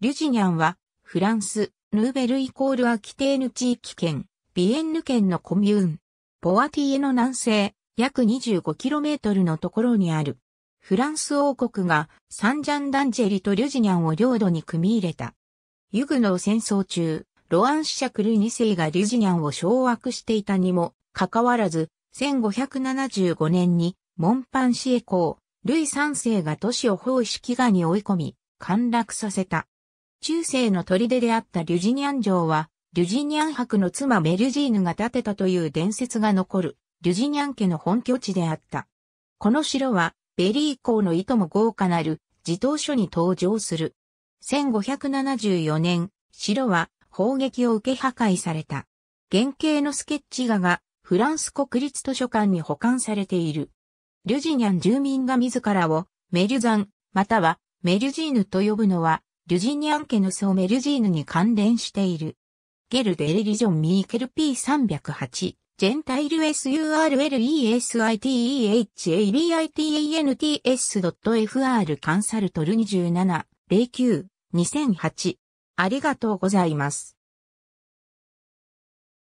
リュジニャンは、フランス、ヌーベルイコールアキテーヌ地域圏、ビエンヌ県のコミューン、ポアティエの南西、約 25km のところにある。フランス王国がサンジャンダンジェリとリュジニャンを領土に組み入れた。ユグの戦争中、ロアンシャクル2世がリュジニャンを掌握していたにもかかわらず、1575年にモンパンシエ公、ルイ3世が都市を包囲し飢餓に追い込み、陥落させた。中世の砦であったリュジニャン城は、リュジニャン博の妻メルジーヌが建てたという伝説が残る、リュジニャン家の本拠地であった。この城は、ベリー公の意図も豪華なる、自動書に登場する。1574年、城は砲撃を受け破壊された。原型のスケッチ画がフランス国立図書館に保管されている。リュジニャン住民が自らをメリュザン、またはメリュジーヌと呼ぶのはリュジニアン家のソーメルジーヌに関連している。ゲルデレリジョンミーケル P308、ジェンタイル SURLESITEHABITANTS.FR カンサルトル27、09、2008。ありがとうございます。